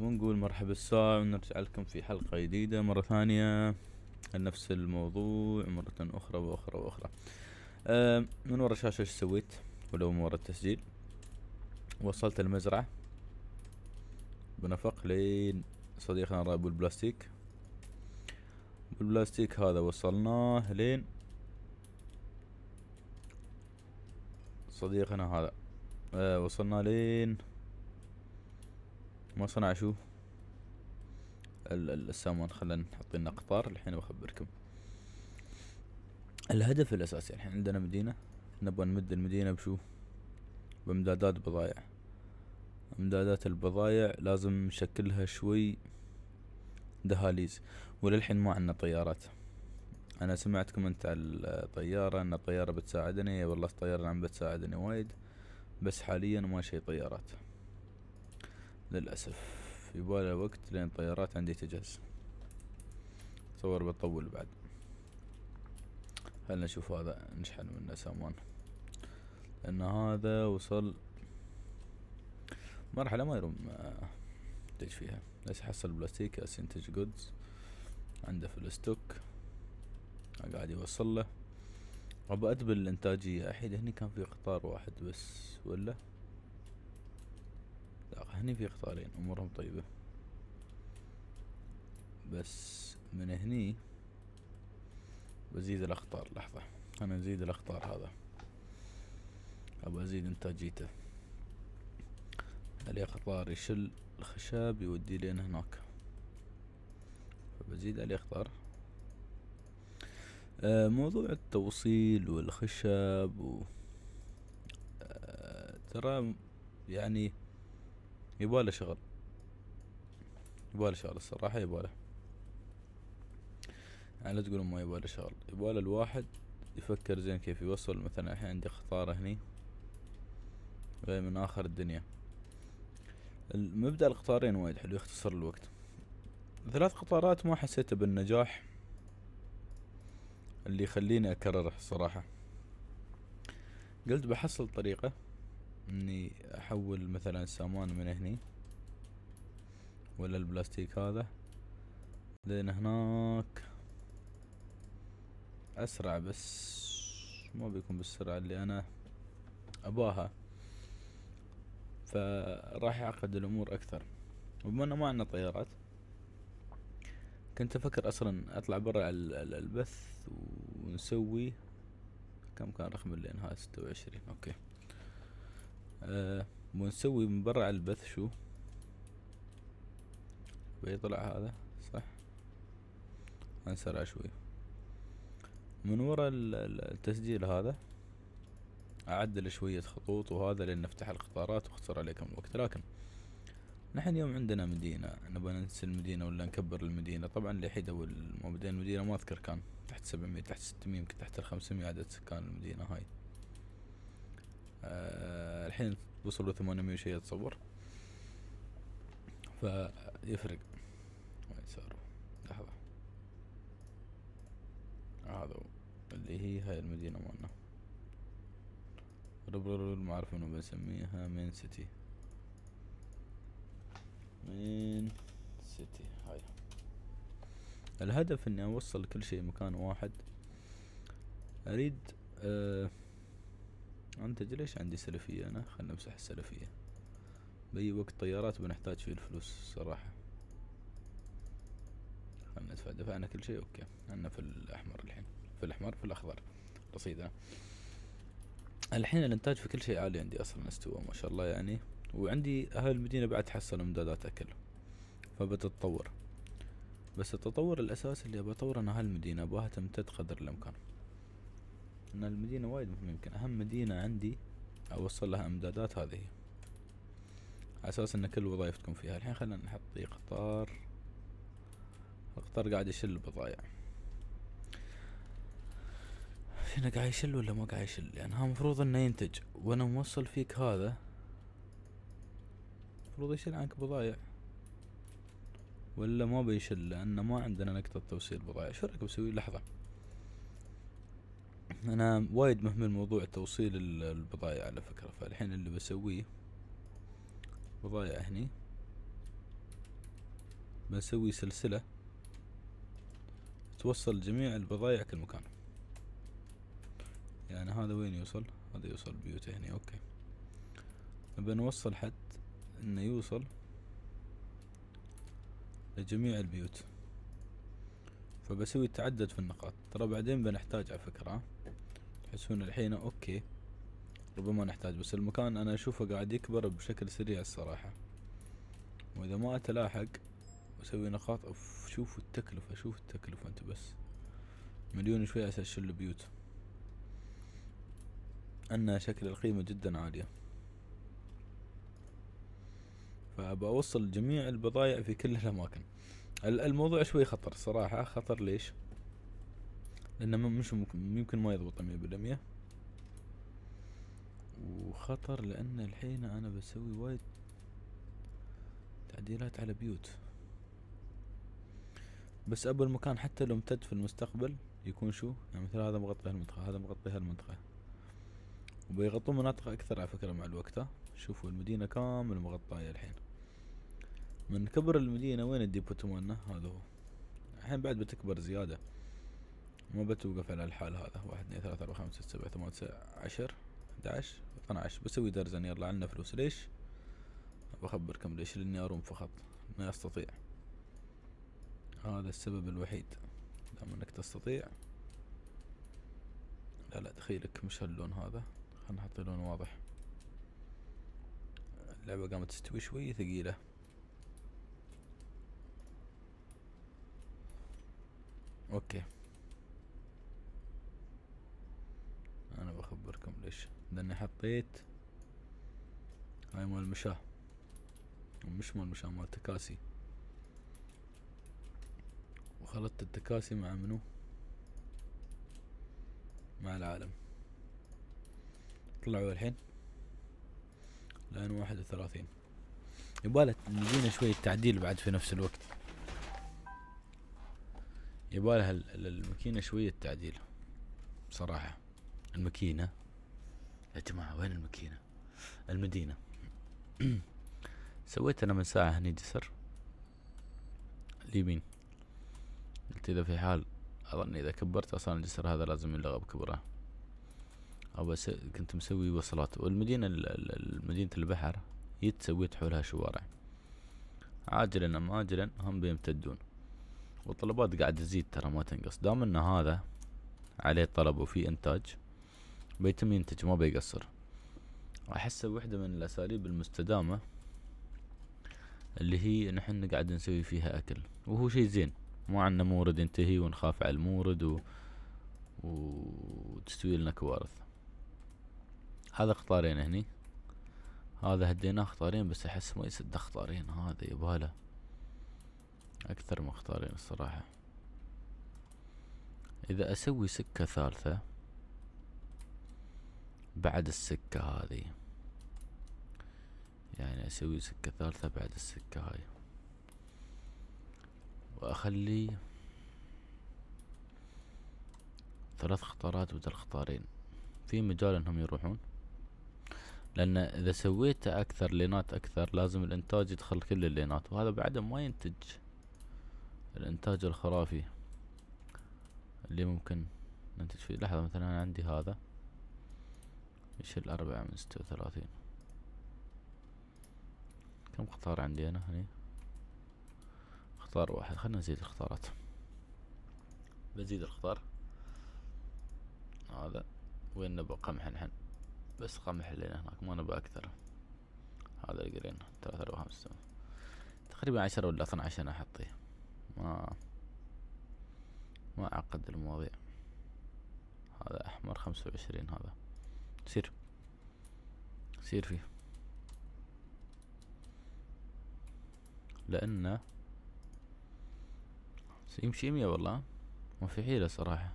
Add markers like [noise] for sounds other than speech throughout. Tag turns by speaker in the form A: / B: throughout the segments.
A: ونقول مرحبا الساعة ونرجع لكم في حلقة جديدة مرة ثانية نفس الموضوع مرة أخرى وأخرى وأخرى أه من ورا الشاشة ايش سويت ولو من ورا التسجيل وصلت المزرعة بنفق لين صديقنا رأى البلاستيك البلاستيك هذا وصلناه لين صديقنا هذا أه وصلنا لين ما صنع شو السامون خلنا نحط لنا قطار الحين بخبركم الهدف الاساسي الحين عندنا مدينة نبغى نمد المدينة بشو بامدادات بضايع امدادات البضايع لازم نشكلها شوي دهاليز وللحين ما عندنا طيارات انا سمعت كومنت على الطيارة ان الطيارة بتساعدني والله الطيارة عم بتساعدني وايد بس حاليا ما شي طيارات للأسف يبغى وقت لين طيارات عندي تجهز تصور بتطول بعد خلنا نشوف هذا نشحن منه سامان لأن هذا وصل مرحلة ما يرم أنتج آه، فيها بس حصل بلاستيك ينتج جودز عنده في الستوك قاعد يوصل له أبى أدبل الإنتاجية أحيد هني كان في قطار واحد بس ولا لا هني في قطارين امورهم طيبة بس من هني بزيد الاخطار لحظة انا ازيد الاخطار هذا ابى ازيد انتاجيته عليه قطار يشل الخشب يودي لين هناك فبزيد عليه اخطار آه موضوع التوصيل والخشب و آه ترى يعني يباله شغل يباله شغل الصراحة يباله يعني لا تقولون ما يباله شغل يباله الواحد يفكر زين كيف يوصل مثلا الحين عندي خطارة هني غير من آخر الدنيا المبدأ القطارين وايد حلو يختصر الوقت ثلاث قطارات ما حسيت بالنجاح اللي يخليني أكرره الصراحة قلت بحصل طريقة اني احول مثلا السامان من هني ولا البلاستيك هذا لين هناك اسرع بس ما بيكون بالسرعة اللي انا اباها فراح يعقد الامور اكثر وبما انه ما عندنا طيارات كنت افكر اصلا اطلع برا البث ونسوي كم كان رقم اللي انهاء ستة وعشرين اوكي بنسوي آه، من برا البث شو بيطلع هذا صح انسرع شوي من ورا التسجيل هذا اعدل شوية خطوط وهذا لان افتح القطارات واختصر عليكم الوقت لكن نحن اليوم عندنا مدينة نبغى ننسى المدينة ولا نكبر المدينة طبعا لحد ما بدينا المدينة ما اذكر كان تحت سبعمية تحت ستمية يمكن تحت الخمسمية عدد سكان المدينة هاي آه الحين وصلوا 800 شيء اتصور فيفرق يساره لحظة هذا اللي هي هاي المدينة مالنا ما اعرف منو بنسميها مين سيتي مين سيتي هاي الهدف اني اوصل كل شيء مكان واحد اريد أه انتج ليش عندي سلفية انا خلنا امسح السلفية باي وقت طيارات بنحتاج فيه الفلوس الصراحة خلنا ندفع دفعنا كل شيء اوكي عنا في الاحمر الحين في الاحمر في الاخضر رصيدنا الحين الانتاج في كل شيء عالي عندي اصلا استوى ما شاء الله يعني وعندي اهل المدينة بعد تحصل امدادات اكل فبتتطور بس التطور الاساسي اللي بطور انا هالمدينة ابغاها تمتد قدر الامكان ان المدينة وايد مهمة يمكن اهم مدينة عندي اوصل لها امدادات هذه هي على اساس ان كل الوظايف تكون فيها الحين خلينا نحط ذي قطار القطار قاعد يشل البضايع هنا قاعد يشل ولا ما قاعد يشل يعني ها المفروض انه ينتج وانا موصل فيك هذا المفروض يشل عنك بضايع ولا ما بيشل لانه ما عندنا نقطة توصيل بضايع شو رايك بسوي لحظة انا وايد مهمل موضوع توصيل البضايع على فكرة فالحين اللي بسويه بضايع هني بنسوي سلسلة توصل جميع البضايع كل مكان يعني هذا وين يوصل هذا يوصل بيوت هني اوكي بنوصل حد انه يوصل لجميع البيوت فبسوي تعدد في النقاط ترى بعدين بنحتاج على فكرة تحسون الحين اوكي ربما نحتاج بس المكان انا اشوفه قاعد يكبر بشكل سريع الصراحة واذا ما اتلاحق واسوي نقاط اوف شوفوا التكلفة شوفوا التكلفة انت بس مليون شوي عشان اشيل البيوت انها شكل القيمة جدا عالية فابى اوصل جميع البضائع في كل الاماكن الموضوع شوي خطر صراحة خطر ليش؟ لأنه مش ممكن ما يضبط مية بالمية وخطر لأن الحين أنا بسوي وايد تعديلات على بيوت بس أبو المكان حتى لو امتد في المستقبل يكون شو يعني مثل هذا مغطي هالمنطقة هذا مغطي هالمنطقة وبيغطون مناطق أكثر على فكرة مع الوقت شوفوا المدينة كامل مغطاية الحين من كبر المدينة وين الديبوتو مالنا هذا هو الحين بعد بتكبر زيادة ما بتوقف على الحال هذا واحد اثنين ثلاثة أربعة خمسة ستة سبعة ثمانية تسعة عشر احدعش عشر اثنا عشر بسوي درزن يعني، يلا عنا فلوس ليش؟ بخبركم ليش لأني أروم فقط ما أستطيع هذا السبب الوحيد دام أنك تستطيع لا لا تخيلك مش هاللون هذا خلنا نحط لون واضح اللعبة قامت تستوي شوي ثقيلة اوكي انا بخبركم ليش لاني حطيت هاي مال مشاه مش مال مشاه مال تكاسي وخلطت التكاسي مع منو مع العالم طلعوا الحين لان واحد وثلاثين يبالة نجينا شوية تعديل بعد في نفس الوقت يبالها الماكينة شوية تعديل بصراحة الماكينة يا جماعة وين الماكينة المدينة [clears throat] سويت أنا من ساعة هني جسر اليمين قلت إذا في حال أظن إذا كبرت أصلا الجسر هذا لازم يلغى بكبره أو بس كنت مسوي وصلات والمدينة مدينة البحر هي تسويت حولها شوارع عاجلا أم آجلا هم بيمتدون والطلبات قاعد تزيد ترى ما تنقص دام إن هذا عليه طلب وفي إنتاج بيتم ينتج ما بيقصر احسه وحده من الاساليب المستدامه اللي هي نحن قاعد نسوي فيها اكل وهو شيء زين ما عندنا مورد ينتهي ونخاف على المورد و... وتستوي لنا كوارث هذا خطارين هني هذا هديناه خطارين بس احس ما يسد خطارين هذا يباله اكثر من خطارين الصراحه اذا اسوي سكة ثالثة بعد السكة هذه يعني اسوي سكة ثالثة بعد السكة هاي واخلي ثلاث خطارات بدل خطارين في مجال انهم يروحون لان اذا سويته اكثر لينات اكثر لازم الانتاج يدخل كل اللينات وهذا بعده ما ينتج الانتاج الخرافي اللي ممكن ننتج فيه لحظة مثلا عندي هذا ايش الأربعة من ستة وثلاثين كم اختار عندي أنا هني اختار واحد خلنا نزيد الاختارات بزيد الاختار هذا وين نبغى قمح نحن بس قمح اللي هناك ما نبغى أكثر هذا الجرين ثلاثة اربعة خمسة تقريبا عشرة ولا اثنا عشر أنا أحطيه ما ما أعقد المواضيع هذا أحمر خمسة وعشرين هذا سير سير فيه لأن يمشي مية والله ما في حيلة صراحة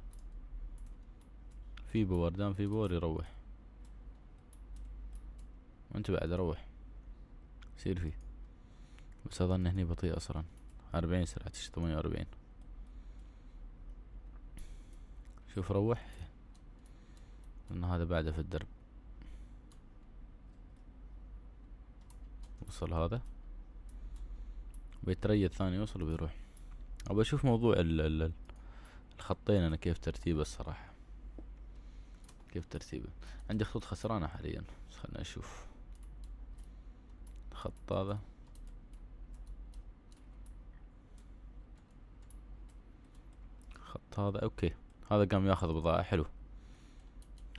A: في بور دام في بور يروح وانت بعد روح سير فيه بس اظن هني بطيء اصلا اربعين سرعة ثمانية واربعين شوف روح لأن هذا بعده في الدرب وصل هذا بيتري الثاني يوصل وبيروح أبى أشوف موضوع ال ال الخطين أنا كيف ترتيبه الصراحة كيف ترتيبه عندي خطوط خسرانة حاليا بس خلنا أشوف الخط هذا الخط هذا أوكي هذا قام ياخذ بضاعة حلو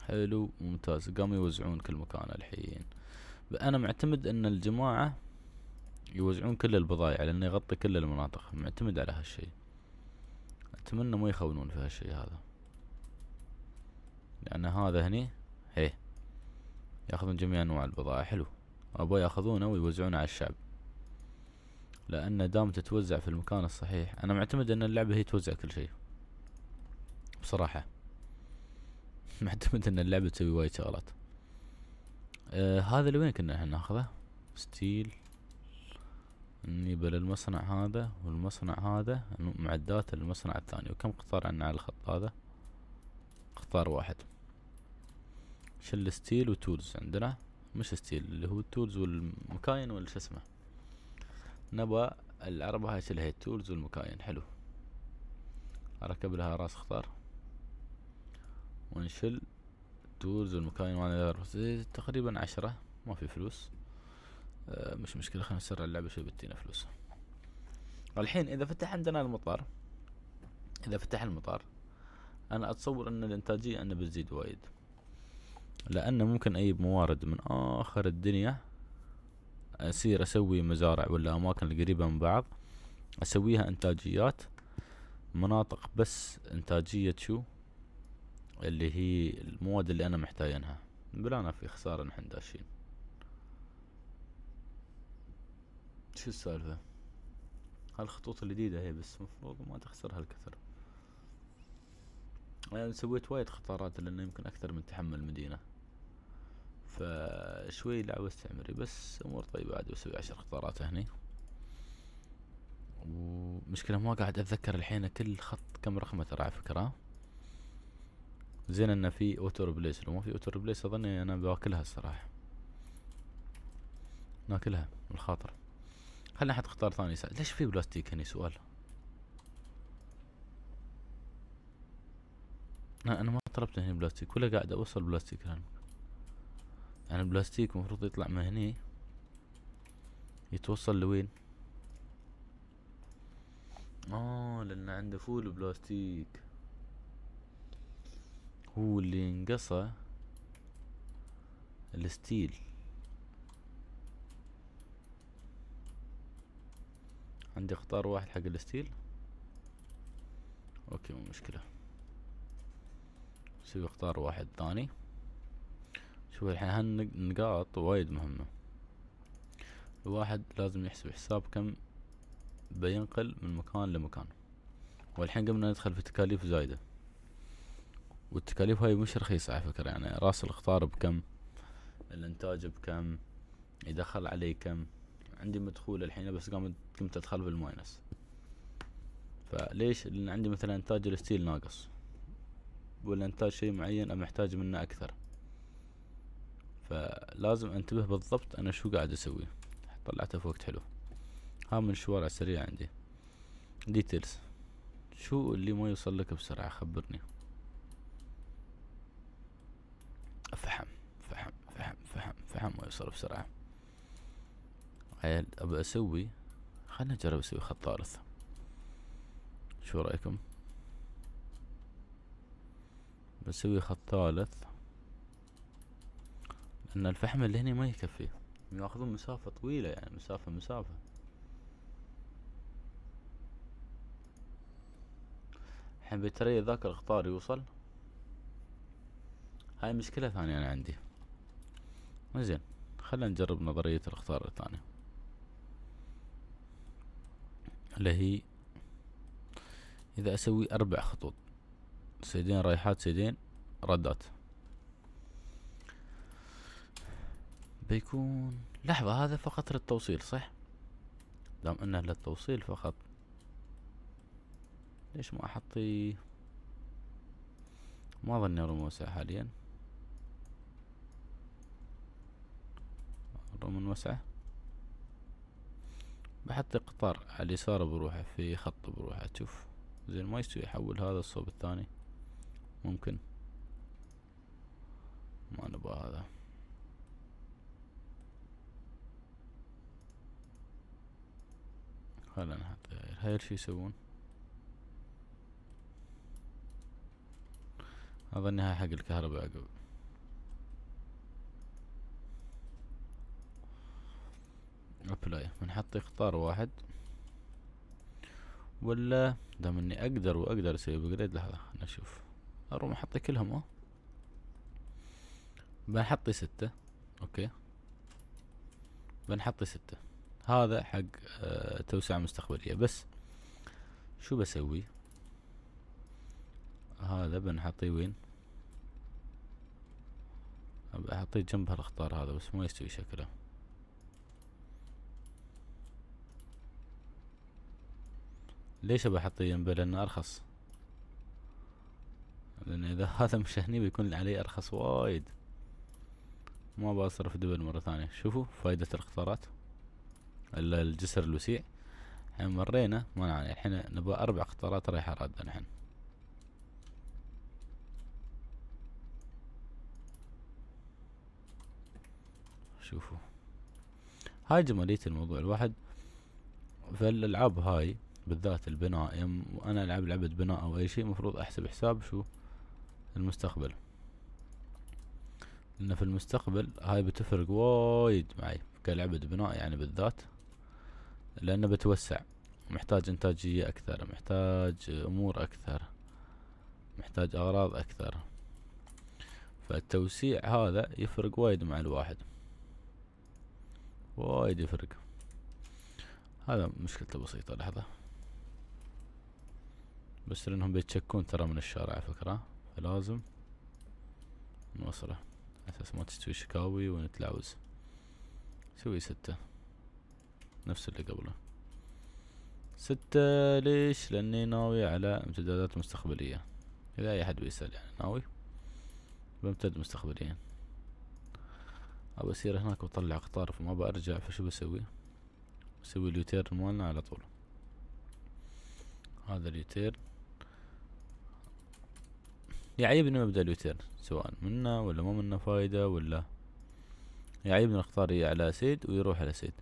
A: حلو ممتاز قاموا يوزعون كل مكان الحين انا معتمد ان الجماعة يوزعون كل البضايع لانه يغطي كل المناطق معتمد على هالشي اتمنى ما يخونون في هالشي هذا لان هذا هني هي ياخذون جميع انواع البضائع حلو ابوي ياخذونه ويوزعونه على الشعب لان دام تتوزع في المكان الصحيح انا معتمد ان اللعبة هي توزع كل شيء بصراحة [laughs] معتمد ان اللعبة تسوي وايد شغلات آه هذا اللي وين كنا احنا ناخذه ستيل اني المصنع هذا والمصنع هذا معدات المصنع الثاني وكم قطار عنا على الخط هذا قطار واحد شل ستيل وتولز عندنا مش ستيل اللي هو التولز والمكاين ولا شو اسمه نبا العربة هاي شلها التولز والمكاين حلو اركب لها راس خطار ونشل تولز والمكاين وانا تقريبا عشرة ما في فلوس آه مش مشكلة خلينا نسرع اللعبة شوي بتجينا فلوس الحين اذا فتح عندنا المطار اذا فتح المطار انا اتصور ان الانتاجية انه بتزيد وايد لان ممكن اجيب موارد من اخر الدنيا اصير اسوي مزارع ولا اماكن القريبة من بعض اسويها انتاجيات مناطق بس انتاجية شو اللي هي المواد اللي انا محتاجينها انا في خسارة نحن داشين شو السالفة هالخطوط الجديدة هي بس المفروض ما تخسر هالكثر انا سويت وايد خطارات لانه يمكن اكثر من تحمل المدينة فشوي لعبة استعمري بس امور طيبة عادي بسوي عشر خطارات هني ومشكلة ما قاعد اتذكر الحين كل خط كم رقمه ترى على فكرة زين انه في اوتو ريبليس لو ما في اوتو ريبليس اظني انا باكلها الصراحة ناكلها بالخاطر خلينا نحط قطار ثاني يسال ليش في بلاستيك هني سؤال انا ما طلبت هني بلاستيك ولا قاعد اوصل بلاستيك هنا يعني البلاستيك المفروض يطلع من هني يتوصل لوين اه لان عنده فول بلاستيك هو اللي ينقصه الستيل عندي اختار واحد حق الستيل اوكي مو مشكلة سوي اختار واحد ثاني شوف الحين هالنقاط وايد مهمة الواحد لازم يحسب حساب كم بينقل من مكان لمكان والحين قمنا ندخل في تكاليف زايدة والتكاليف هاي مش رخيصة على فكرة يعني راس القطار بكم الانتاج بكم يدخل علي كم عندي مدخول الحين بس قامت قمت ادخل بالماينس فليش لان عندي مثلا انتاج الستيل ناقص والانتاج شيء معين انا محتاج منه اكثر فلازم انتبه بالضبط انا شو قاعد اسوي طلعته في وقت حلو ها من الشوارع سريع عندي ديتيلز شو اللي ما يوصل لك بسرعة خبرني يوصل بسرعة عيل ابى اسوي خلنا نجرب اسوي خط ثالث شو رايكم بسوي خط ثالث لان الفحم اللي هني ما يكفي ياخذون مسافة طويلة يعني مسافة مسافة الحين بتري ذاك القطار يوصل هاي مشكلة ثانية انا عندي زين خلينا نجرب نظرية الاخطار الثانية اللي هي إذا أسوي أربع خطوط سيدين رايحات سيدين ردات بيكون لحظة هذا فقط للتوصيل صح دام انه للتوصيل فقط ليش ما احطي ما ظني رموزها حاليا مرة من وسعه بحط قطار على اليسار بروحه في خط بروحه تشوف زين ما يستوي يحول هذا الصوب الثاني ممكن ما نبغى هذا خلنا نحط غير هاي شو يسوون النهاية حق الكهرباء عقب ابلاي بنحط اختار واحد ولا دام اني اقدر واقدر اسوي ابجريد لحظة خلنا نشوف اروم احط كلهم اه بنحطي ستة اوكي بنحطي ستة هذا حق آه توسعة مستقبلية بس شو بسوي هذا بنحطيه وين بحطيه جنب هالاختار هذا بس ما يستوي شكله ليش ابى احط جنبه لانه ارخص لان اذا [laughs] هذا مش هني بيكون علي ارخص وايد ما بصرف دبل مرة ثانية شوفوا فايدة القطارات الجسر الوسيع الحين مرينا ما نعاني الحين نبغى اربع قطارات رايحة رادة الحين شوفوا هاي جمالية الموضوع الواحد في الالعاب هاي بالذات البناء يوم انا العب لعبة بناء او اي شيء المفروض احسب حساب شو المستقبل لان في المستقبل هاي بتفرق وايد معي كلعبة بناء يعني بالذات لانه بتوسع محتاج انتاجية اكثر محتاج امور اكثر محتاج اغراض اكثر فالتوسيع هذا يفرق وايد مع الواحد وايد يفرق هذا مشكلته بسيطة لحظة بس لانهم بيتشكون ترى من الشارع على فكرة فلازم نوصله اساس ما تستوي شكاوي ونتلعوز سوي ستة نفس اللي قبله ستة ليش لاني ناوي على امتدادات مستقبلية اذا اي حد بيسأل يعني ناوي بمتد مستقبليا ابى اسير هناك واطلع قطار فما برجع فشو بسوي بسوي اليوتيرن مالنا على طول هذا اليوتيرن يعيبني مبدا اليوتيرن سواء منه ولا ما منه فايدة ولا يعيبني اختار على سيد ويروح على سيد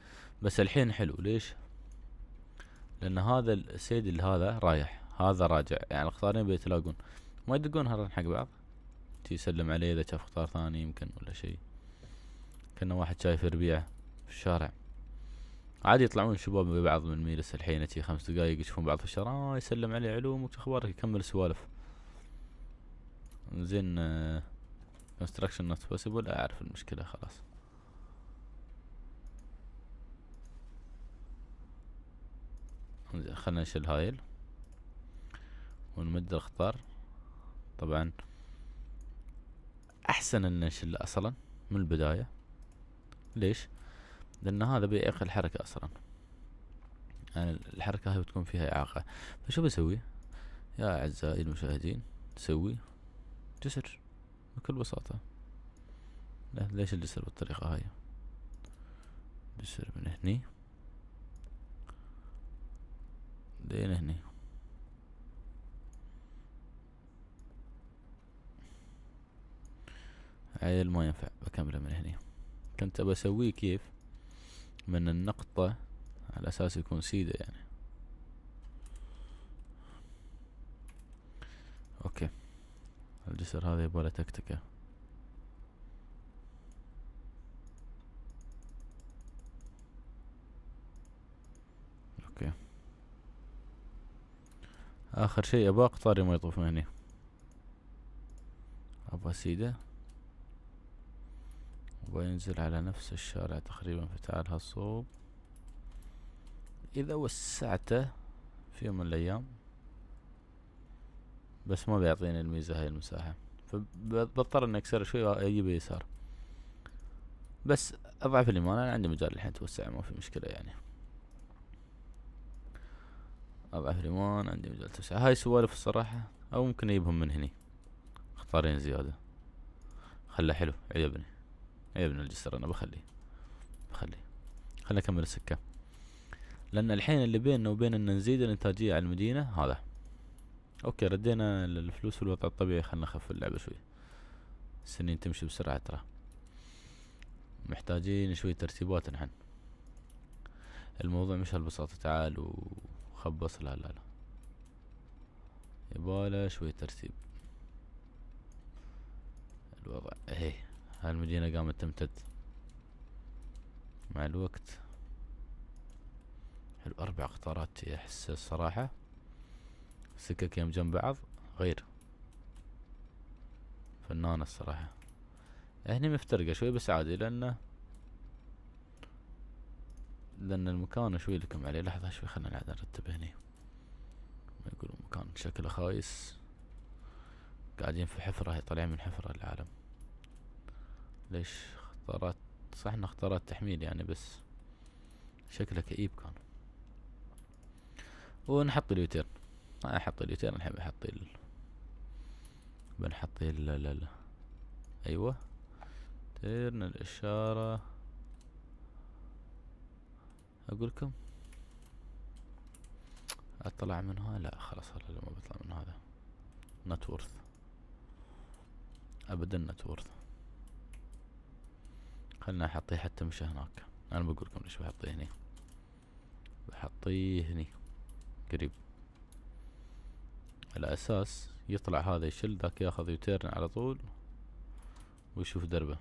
A: بس الحين حلو ليش لان هذا السيد اللي هذا رايح هذا راجع يعني الاختارين بيتلاقون ما يدقون هرن حق بعض يسلم عليه اذا شاف اختار ثاني يمكن ولا شيء كنا واحد شايف ربيعه في الشارع عادي يطلعون الشباب ببعض من ميلس الحين تي خمس دقايق يشوفون بعض في الشارع آه يسلم عليه علومك شو اخبارك يكمل سوالف زين آه، construction not possible اعرف المشكلة خلاص خلنا نشيل هايل ونمد الخطار طبعا احسن ان نشيل اصلا من البداية ليش لان هذا بيعيق الحركة اصلا يعني الحركة هاي بتكون فيها اعاقة فشو بسوي يا اعزائي المشاهدين سوي جسر بكل بساطة لا ليش الجسر بالطريقة هاي جسر من هني لين هني عيل ما ينفع بكمله من هني كنت بسويه كيف من النقطة على اساس يكون سيدة يعني اوكي الجسر هذا يبغى له تكتكه اوكي اخر شيء ابغى قطاري ما يطوف من هني ابغى سيده وينزل على نفس الشارع تقريبا فتعال هالصوب إذا وسعته في يوم من الأيام بس ما بيعطيني الميزة هاي المساحة فبضطر اني اكسر شوي اجيب يسار بس اضعف اليمين انا عندي مجال الحين توسع ما في مشكلة يعني اضعف اليمين عندي مجال توسع هاي سوالف الصراحة او ممكن اجيبهم من هني اختارين زيادة خله حلو عجبني عجبني الجسر انا بخليه بخليه خلنا اكمل السكة لان الحين اللي بيننا وبين ان نزيد الانتاجية على المدينة هذا اوكي ردينا الفلوس والوضع الطبيعي خلنا نخف اللعبة شوي السنين تمشي بسرعة ترى محتاجين شوي ترتيبات نحن الموضوع مش هالبساطة تعال وخبص لا لا لا يباله شوي ترتيب الوضع اهي هالمدينة قامت تمتد مع الوقت حلو اربع قطارات احس الصراحة السكك يوم جنب بعض غير فنانة الصراحة هني مفترقة شوي بس عادي لأنه لأن المكان شوي لكم عليه لحظة شوي خلنا نعد نرتب هني ما يقولون مكان شكله خايس قاعدين في حفرة طالعين من حفرة العالم ليش اختارت صح انها اختارت تحميل يعني بس شكله كئيب كان ونحط اليوتيرن ما احط اليوتيرن الحين بحط ال بنحط ال لا لا ايوه تيرن الاشارة اقولكم اطلع منها لا خلاص لا ما بطلع من هذا نوت ورث ابدا نوت ورث خلنا احطيه حتى مش هناك انا بقولكم ليش بحطيه هني بحطيه هني قريب على اساس يطلع هذا يشل ذاك ياخذ يوتيرن على طول ويشوف دربه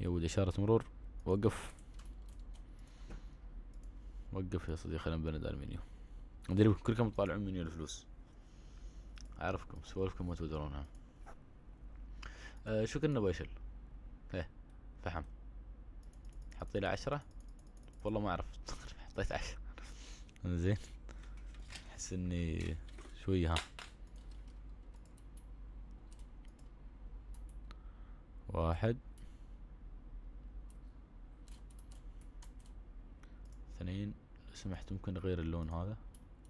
A: يود اشارة مرور وقف وقف يا صديقي خلينا نبند المنيو ادري كلكم تطالعون منيو الفلوس اعرفكم سوالفكم ما تدرونها أه شو كنا بشل ايه فحم حطي له عشرة والله ما عرفت حطيت عشرة انزين احس اني شوية ها واحد اثنين لو سمحت ممكن اغير اللون هذا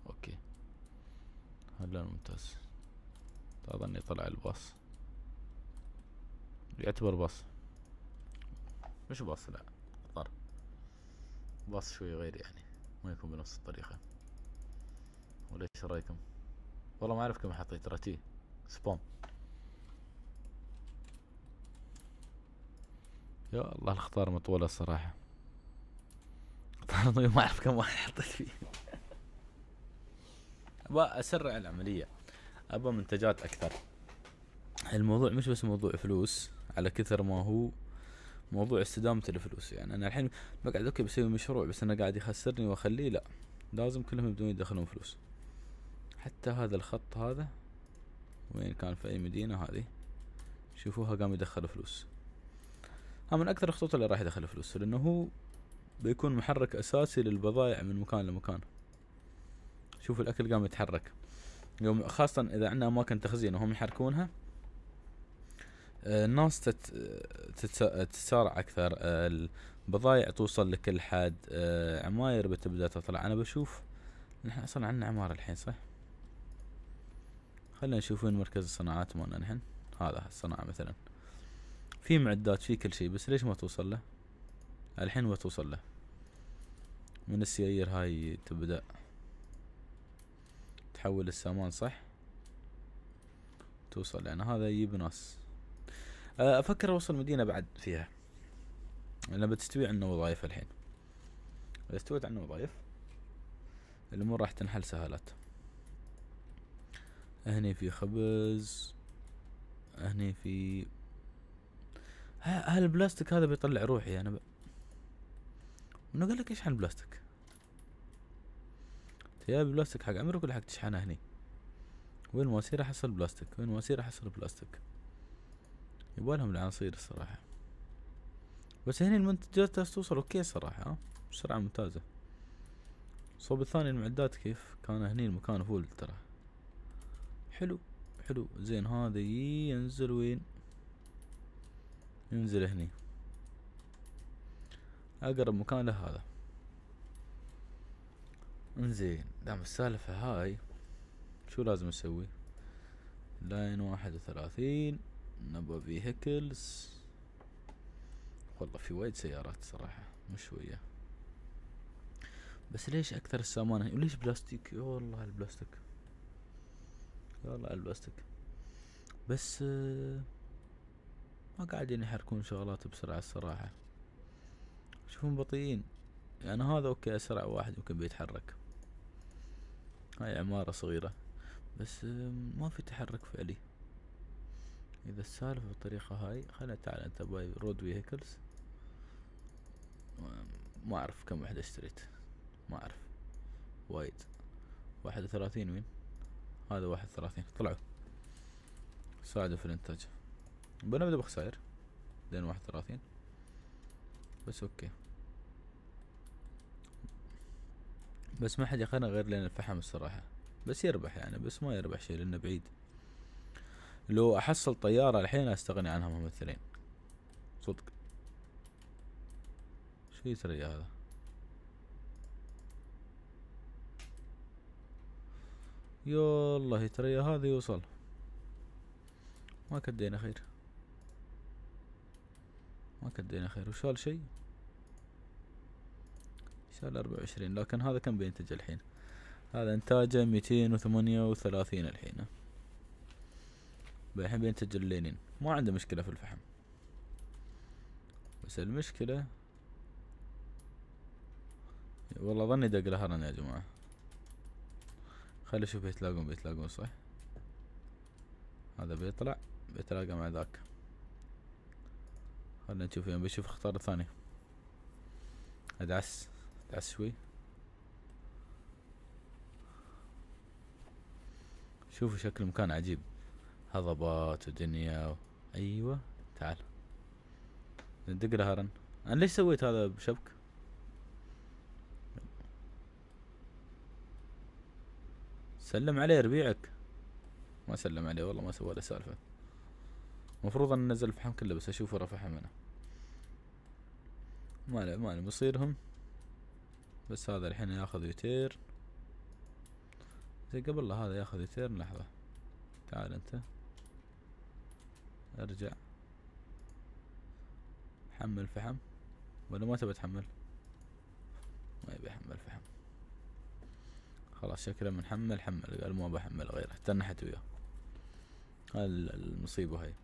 A: اوكي هذا ممتاز اظني طلع الباص يعتبر باص مش باص لا باص شوي غير يعني ما يكون بنفس الطريقة ولا ايش رايكم والله ما اعرف كم حطيت راتي سبون يا الله الخطار مطولة الصراحة طبعا [laughs] ما اعرف كم واحد حطيت فيه ابى اسرع العملية ابى منتجات اكثر الموضوع مش بس موضوع فلوس على كثر ما هو موضوع استدامة الفلوس يعني انا الحين بقعد اوكي بسوي مشروع بس انا قاعد يخسرني واخليه لا لازم كلهم يبدون يدخلون فلوس حتى هذا الخط هذا وين كان في اي مدينة هذه شوفوها قام يدخل فلوس ها من اكثر الخطوط اللي راح يدخل فلوس لانه هو بيكون محرك اساسي للبضائع من مكان لمكان شوف الاكل قام يتحرك يوم خاصة اذا عندنا اماكن تخزين وهم يحركونها الناس تتسارع اكثر البضايع توصل لكل حد عماير بتبدا تطلع انا بشوف نحن اصلا عندنا عمارة الحين صح خلينا نشوف وين مركز الصناعات مالنا نحن هذا الصناعة مثلا في معدات في كل شيء بس ليش ما توصل له الحين ما توصل له من السيايير هاي تبدأ تحول السامان صح توصل لان يعني هذا يجيب ناس آه، افكر اوصل مدينه بعد فيها لان بتستوي عندنا وظائف الحين اذا استويت عندنا وظائف الامور راح تنحل سهالات هني في خبز هني في هالبلاستيك هذا بيطلع روحي انا ب... منو قال لك اشحن بلاستيك يا بلاستيك حق عمرك ولا حق تشحنه هني وين ما اسير احصل بلاستيك وين ما اسير احصل بلاستيك يبغالهم العصير الصراحة بس هنا المنتجات توصل اوكي صراحة بسرعة ممتازة الصوب الثاني المعدات كيف كان هني المكان فول ترى حلو حلو زين هذا ينزل وين ينزل هني اقرب مكان له هذا انزين دام السالفة هاي شو لازم اسوي لاين واحد وثلاثين نبغى فيهيكلز والله في وايد سيارات صراحة مو شوية بس ليش اكثر السامانة وليش بلاستيك يا والله البلاستيك يا والله البلاستيك بس آه، ما قاعدين يحركون شغلات بسرعة الصراحة يشوفون بطيئين يعني هذا اوكي اسرع واحد ممكن بيتحرك هاي عمارة صغيرة بس آه، ما في تحرك فعلي اذا السالفة بالطريقة هاي خلنا تعال انت باي رود ويهيكلز ما اعرف كم وحدة اشتريت ما اعرف وايد واحد وثلاثين وين هذا واحد وثلاثين طلعوا ساعدوا في الانتاج بنبدأ بخسائر لين واحد وثلاثين بس اوكي بس ما حد يقنع غير لين الفحم الصراحة بس يربح يعني بس ما يربح شيء لانه بعيد لو احصل طيارة الحين استغني عنها ممثلين صدق شو يسري هذا الله ترى هذا يوصل ما كدينا خير ما كدينا خير وشال شي شال اربعة وعشرين لكن هذا كم بينتج الحين هذا انتاجه ميتين وثمانية وثلاثين الحين الحين بينتج اللينين ما عنده مشكلة في الفحم بس المشكلة والله ظني دق الهرن يا جماعة خلي شوف بيتلاقون بيتلاقون صح هذا بيطلع بيتلاقى مع ذاك خلنا نشوف يوم بشوف اختار الثاني ادعس ادعس شوي شوفوا شكل المكان عجيب هضبات ودنيا و... ايوه تعال ندق له رن انا ليش سويت هذا بشبك سلم عليه ربيعك ما سلم عليه والله ما سوى له سالفه المفروض ان نزل الفحم كله بس اشوفه رفع حمله ما له ما له مصيرهم بس هذا الحين ياخذ يتير زي قبل هذا ياخذ يتير لحظه تعال انت ارجع حمل فحم ولا ما تبى تحمل ما يبي يحمل فحم خلاص شكله من حمل حمل قال ما بحمل غيره تنحت وياه المصيبة هاي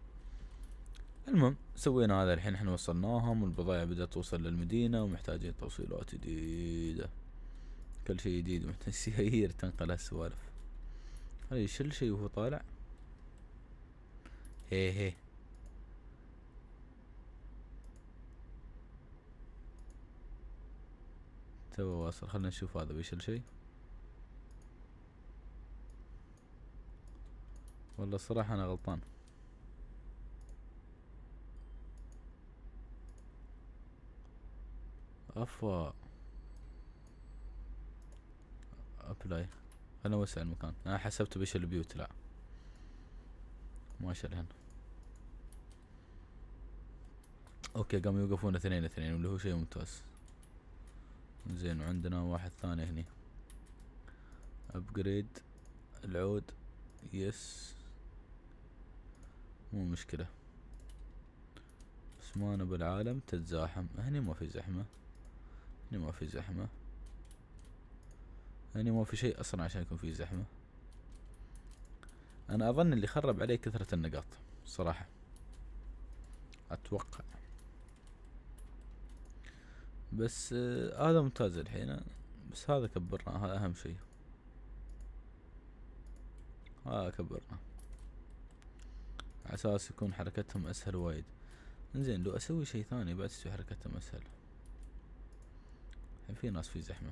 A: المهم سوينا هذا الحين احنا وصلناهم والبضائع بدأت توصل للمدينة ومحتاجين توصيلات جديدة كل شيء جديد ومحتاج سيايير [laughs] تنقل هالسوالف هاي شل شيء وهو طالع ايه ايه تو واصل خلنا نشوف هذا بيشل شي والله الصراحة أنا غلطان أفا أبلاي خلنا نوسع المكان أنا حسبته بيشل البيوت لا ما هنا اوكي قاموا يوقفون اثنين اثنين واللي هو شيء ممتاز زين وعندنا واحد ثاني هني ابجريد العود يس مو مشكلة بس ما نبى العالم تتزاحم هني ما في زحمة هني ما في زحمة هني ما في شيء اصلا عشان يكون في زحمة انا اظن اللي خرب عليه كثرة النقاط صراحة اتوقع بس آه هذا ممتاز الحين بس هذا كبرناه هذا اهم شيء هذا كبرناه على اساس يكون حركتهم اسهل وايد زين لو اسوي شيء ثاني بعد تسوي حركتهم اسهل في ناس في زحمه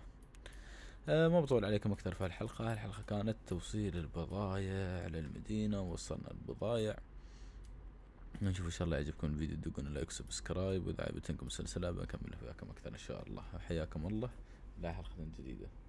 A: أه ما بطول عليكم اكثر في هالحلقة هالحلقة كانت توصيل البضايع للمدينه وصلنا البضايع نشوف ان شاء الله يعجبكم الفيديو دقون لايك سبسكرايب واذا عجبتكم السلسله بنكمل فيكم اكثر ان شاء الله حياكم الله لا حلقه جديده